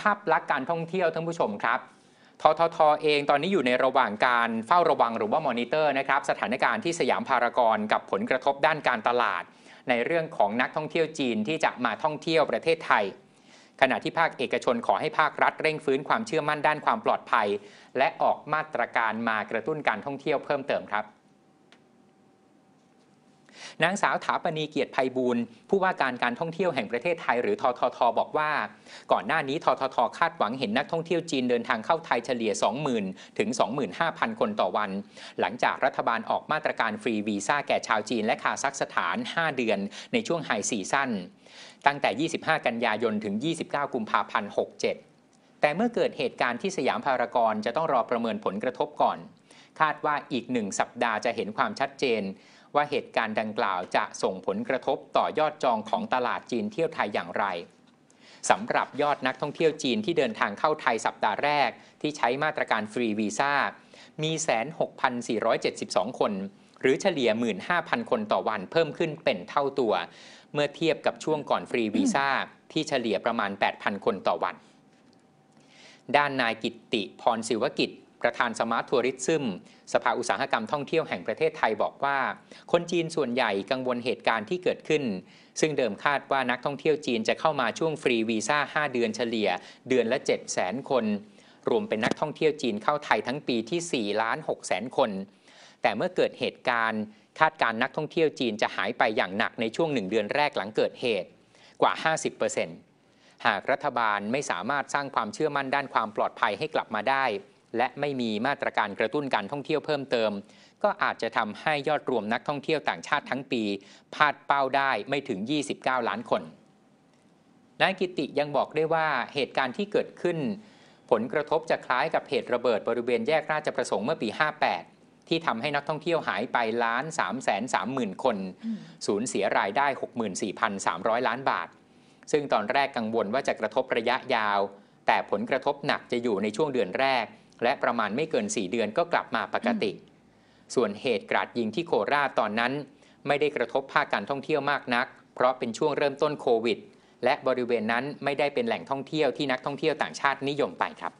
ภาพลักษณ์การท่องเที่ยวท่านผู้ชมครับ ทททเองตอนนี้อยู่ในระหว่างการเฝ้าระวังหรือว่ามอนิเตอร์นะครับสถานการณ์ที่สยามพารากอนกับผลกระทบด้านการตลาด ในเรื่องของนักท่องเที่ยวจีนที่จะมาท่องเที่ยวประเทศไทย ขณะที่ภาคเอกชนขอให้ภาครัฐเร่งฟื้นความเชื่อมั่นด้านความปลอดภัย และออกมาตรการมากระตุ้นการท่องเที่ยวเพิ่มเติมครับนางสาวถาปณีเกียรติภัยบู์ผู้ว่าการการท่องเที่ยวแห่งประเทศไทยหรือทททบอกว่า ก่อนหน้านี้ททท คาดหวังเห็นนักท่องเที่ยวจีนเดินทางเข้าไทยเฉลี่ย 20,000 ถึง 25,000 คนต่อวัน หลังจากรัฐบาลออกมาตรการฟรีวีซ่าแก่ชาวจีนและคาซัคสถาน 5 เดือนในช่วงไฮซีซั่นตั้งแต่ 25 กันยายนถึง 29 กุมภาพันธ์67 แต่เมื่อเกิดเหตุการณ์ที่สยามพารากอนจะต้องรอประเมินผลกระทบก่อนคาดว่าอีกหนึ่งสัปดาห์จะเห็นความชัดเจน ว่าเหตุการณ์ดังกล่าวจะส่งผลกระทบต่อยอดจองของตลาดจีนเที่ยวไทยอย่างไรสำหรับยอดนักท่องเที่ยวจีนที่เดินทางเข้าไทยสัปดาห์แรกที่ใช้มาตรการฟรีวีซ่ามี1,6,472 คน หรือเฉลี่ย15,000 คนต่อวันเพิ่มขึ้นเป็นเท่าตัว เมื่อเทียบกับช่วงก่อนฟรีวีซ่าที่เฉลี่ยประมาณ 8,000 คนต่อวัน ด้านนายกิตติพรศิวกิจประธานสมาร์ททัวริซึม สภาอุตสาหกรรมท่องเที่ยวแห่งประเทศไทยบอกว่า คนจีนส่วนใหญ่กังวลเหตุการณ์ที่เกิดขึ้น ซึ่งเดิมคาดว่านักท่องเที่ยวจีนจะเข้ามาช่วงฟรีวีซ่า5เดือนเฉลี่ย เดือนละ7 0 0 0 0 คน รวมเป็นนักท่องเที่ยวจีนเข้าไทยทั้งปีที่4ล้าน6แสนคน แต่เมื่อเกิดเหตุการณ์ คาดการนักท่องเที่ยวจีนจะหายไปอย่างหนักในช่วงหนึ่งเดือนแรกหลังเกิดเหตุกว่า 50%หากรัฐบาลไม่สามารถสร้างความเชื่อมั่นด้านความปลอดภัยให้กลับมาได้และไม่มีมาตรการกระตุ้นการท่องเที่ยวเพิ่มเติม ก็อาจจะทำให้ยอดรวมนักท่องเที่ยวต่างชาติทั้งปีพลาดเป้าได้ไม่ถึง 29 ล้านคน นายกิติยังบอกได้ว่าเหตุการณ์ที่เกิดขึ้น ผลกระทบจะคล้ายกับเหตุระเบิดบริเวณแยกราชประสงค์เมื่อปี 58 ที่ทำให้นักท่องเที่ยวหายไปล้าน3 3 0 0 0 0 คนสูญเสียรายได้ 64,300 ล้านบาท ซึ่งตอนแรกกังวลว่าจะกระทบระยะยาว แต่ผลกระทบหนักจะอยู่ในช่วงเดือนแรกและประมาณไม่เกิน 4 เดือนก็กลับมาปกติ ส่วนเหตุกราดยิงที่โคราชตอนนั้น ไม่ได้กระทบภาคการท่องเที่ยวมากนัก เพราะเป็นช่วงเริ่มต้นโควิด และบริเวณนั้นไม่ได้เป็นแหล่งท่องเที่ยวที่นักท่องเที่ยวต่างชาตินิยมไปครับ